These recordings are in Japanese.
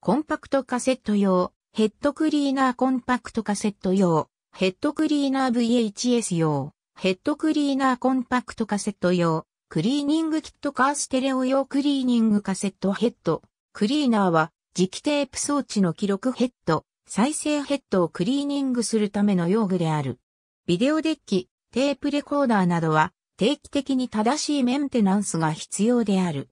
コンパクトカセット用、ヘッドクリーナーコンパクトカセット用、ヘッドクリーナー VHS 用、ヘッドクリーナーコンパクトカセット用、クリーニングキットカーステレオ用クリーニングカセットヘッド、クリーナーは磁気テープ装置の記録ヘッド、再生ヘッドをクリーニングするための用具である。ビデオデッキ、テープレコーダーなどは定期的に正しいメンテナンスが必要である。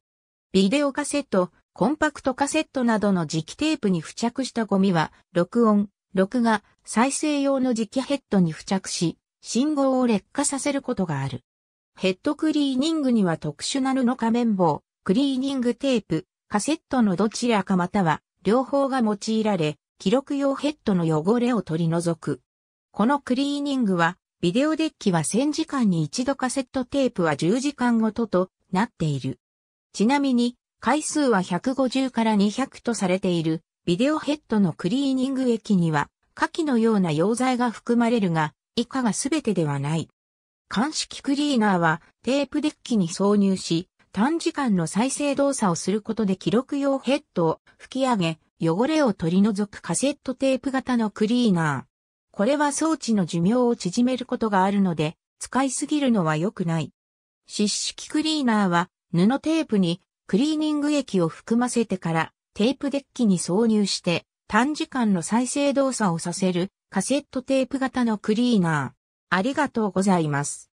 ビデオカセット、コンパクトカセットなどの磁気テープに付着したゴミは、録音、録画、再生用の磁気ヘッドに付着し、信号を劣化させることがある。ヘッドクリーニングには特殊な布仮面棒、クリーニングテープ、カセットのどちらかまたは両方が用いられ、記録用ヘッドの汚れを取り除く。このクリーニングは、ビデオデッキは1000時間に一度カセットテープは10時間ごととなっている。ちなみに、回数は150から200とされている、ビデオヘッドのクリーニング液には、下記のような溶剤が含まれるが、以下が全てではない。鑑識クリーナーはテープデッキに挿入し、短時間の再生動作をすることで記録用ヘッドを吹き上げ、汚れを取り除くカセットテープ型のクリーナー。これは装置の寿命を縮めることがあるので、使いすぎるのは良くない。湿式クリーナーは布テープにクリーニング液を含ませてからテープデッキに挿入して短時間の再生動作をさせるカセットテープ型のクリーナー。ありがとうございます。